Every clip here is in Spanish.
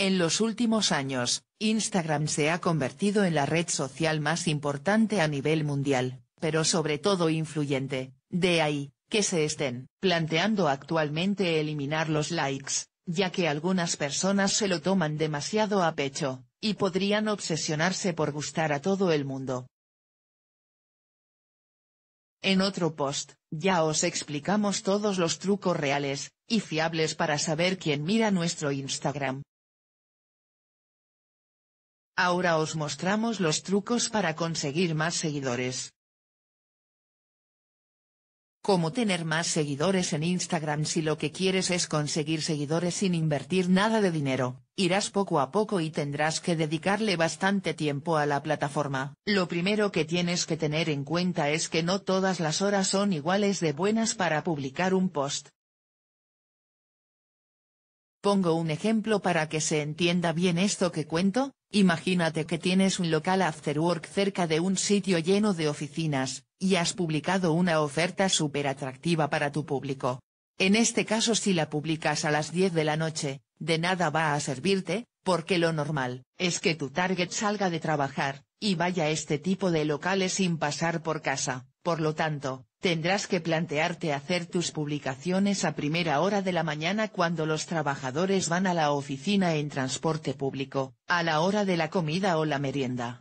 En los últimos años, Instagram se ha convertido en la red social más importante a nivel mundial, pero sobre todo influyente, de ahí, que se estén planteando actualmente eliminar los likes, ya que algunas personas se lo toman demasiado a pecho, y podrían obsesionarse por gustar a todo el mundo. En otro post, ya os explicamos todos los trucos reales, y fiables para saber quién mira nuestro Instagram. Ahora os mostramos los trucos para conseguir más seguidores. Cómo tener más seguidores en Instagram Si lo que quieres es conseguir seguidores sin invertir nada de dinero, irás poco a poco y tendrás que dedicarle bastante tiempo a la plataforma. Lo primero que tienes que tener en cuenta es que no todas las horas son iguales de buenas para publicar un post. Pongo un ejemplo para que se entienda bien esto que cuento, Imagínate que tienes un local after work cerca de un sitio lleno de oficinas, y has publicado una oferta súper atractiva para tu público. En este caso si la publicas a las 10 de la noche, de nada va a servirte, porque lo normal, es que tu target salga de trabajar, y vaya a este tipo de locales sin pasar por casa, por lo tanto, Tendrás que plantearte hacer tus publicaciones a primera hora de la mañana cuando los trabajadores van a la oficina en transporte público, a la hora de la comida o la merienda.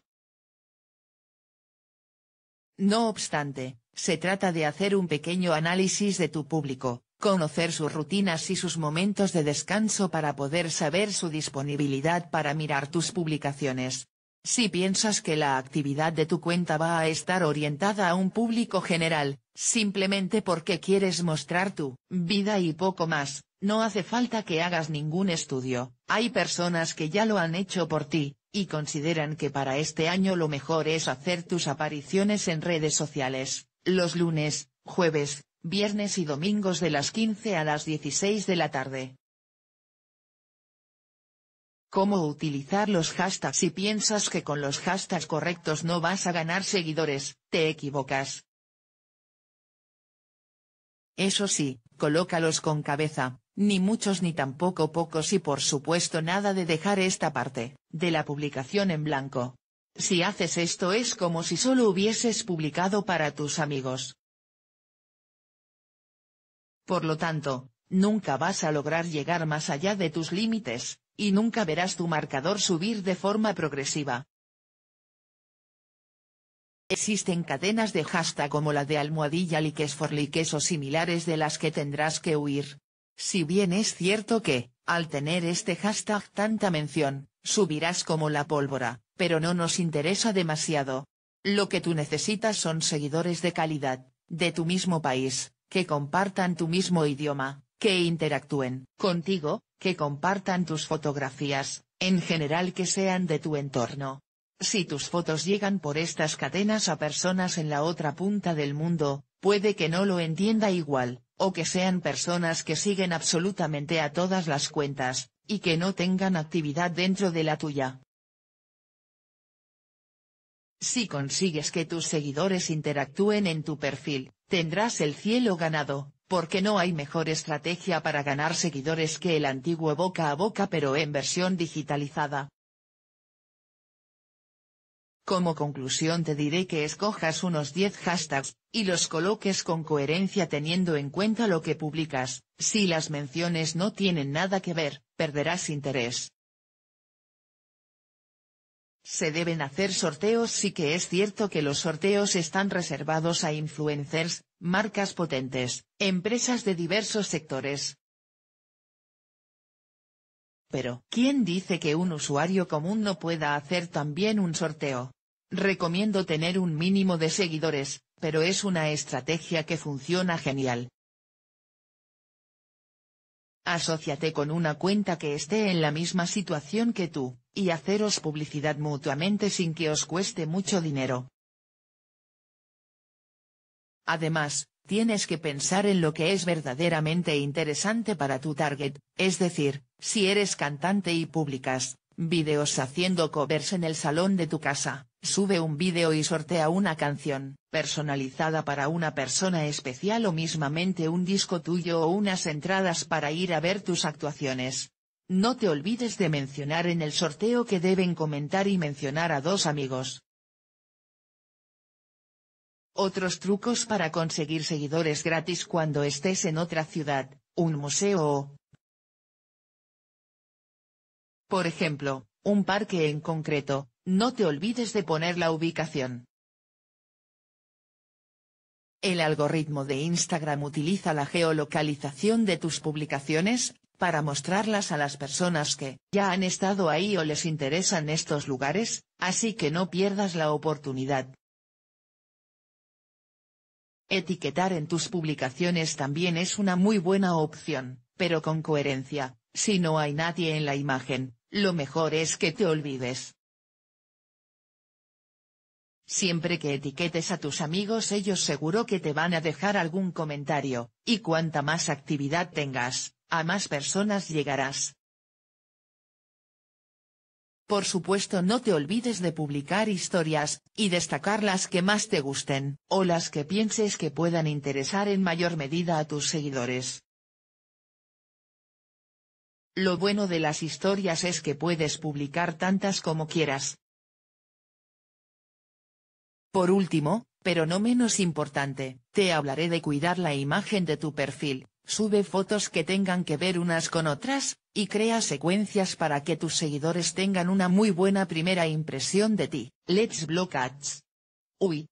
No obstante, se trata de hacer un pequeño análisis de tu público, conocer sus rutinas y sus momentos de descanso para poder saber su disponibilidad para mirar tus publicaciones, si piensas que la actividad de tu cuenta va a estar orientada a un público general, simplemente porque quieres mostrar tu vida y poco más, no hace falta que hagas ningún estudio, hay personas que ya lo han hecho por ti, y consideran que para este año lo mejor es hacer tus apariciones en redes sociales, los lunes, jueves, viernes y domingos de las 15 a las 16 de la tarde. Cómo utilizar los hashtags Si piensas que con los hashtags correctos no vas a ganar seguidores, te equivocas. Eso sí, colócalos con cabeza, ni muchos ni tampoco pocos y por supuesto nada de dejar esta parte, de la publicación en blanco. Si haces esto es como si solo hubieses publicado para tus amigos. Por lo tanto, nunca vas a lograr llegar más allá de tus límites, y nunca verás tu marcador subir de forma progresiva. Existen cadenas de hashtag como la de almohadilla likes for likes o similares de las que tendrás que huir. Si bien es cierto que, al tener este hashtag tanta mención, subirás como la pólvora, pero no nos interesa demasiado. Lo que tú necesitas son seguidores de calidad, de tu mismo país, que compartan tu mismo idioma, que interactúen contigo, que compartan tus fotografías, en general que sean de tu entorno. Si tus fotos llegan por estas cadenas a personas en la otra punta del mundo, puede que no lo entienda igual, o que sean personas que siguen absolutamente a todas las cuentas, y que no tengan actividad dentro de la tuya. Si consigues que tus seguidores interactúen en tu perfil, tendrás el cielo ganado porque no hay mejor estrategia para ganar seguidores que el antiguo boca a boca pero en versión digitalizada. Como conclusión te diré que escojas unos 10 hashtags, y los coloques con coherencia teniendo en cuenta lo que publicas, si las menciones no tienen nada que ver, perderás interés. Se deben hacer sorteos sí que es cierto que los sorteos están reservados a influencers, Marcas potentes, empresas de diversos sectores. Pero, ¿quién dice que un usuario común no pueda hacer también un sorteo? Recomiendo tener un mínimo de seguidores, pero es una estrategia que funciona genial. Asociate con una cuenta que esté en la misma situación que tú, y haceros publicidad mutuamente sin que os cueste mucho dinero. Además, tienes que pensar en lo que es verdaderamente interesante para tu target, es decir, si eres cantante y publicas, videos haciendo covers en el salón de tu casa, sube un vídeo y sortea una canción, personalizada para una persona especial o mismamente un disco tuyo o unas entradas para ir a ver tus actuaciones. No te olvides de mencionar en el sorteo que deben comentar y mencionar a dos amigos. Otros trucos para conseguir seguidores gratis cuando estés en otra ciudad, un museo o... Por ejemplo, un parque en concreto, no te olvides de poner la ubicación. El algoritmo de Instagram utiliza la geolocalización de tus publicaciones, para mostrarlas a las personas que ya han estado ahí o les interesan estos lugares, así que no pierdas la oportunidad. Etiquetar en tus publicaciones también es una muy buena opción, pero con coherencia, si no hay nadie en la imagen, lo mejor es que te olvides. Siempre que etiquetes a tus amigos ellos seguro que te van a dejar algún comentario, y cuanta más actividad tengas, a más personas llegarás. Por supuesto no te olvides de publicar historias, y destacar las que más te gusten, o las que pienses que puedan interesar en mayor medida a tus seguidores. Lo bueno de las historias es que puedes publicar tantas como quieras. Por último, pero no menos importante, te hablaré de cuidar la imagen de tu perfil, Sube fotos que tengan que ver unas con otras, y crea secuencias para que tus seguidores tengan una muy buena primera impresión de ti. Let's Block Ads. Uy,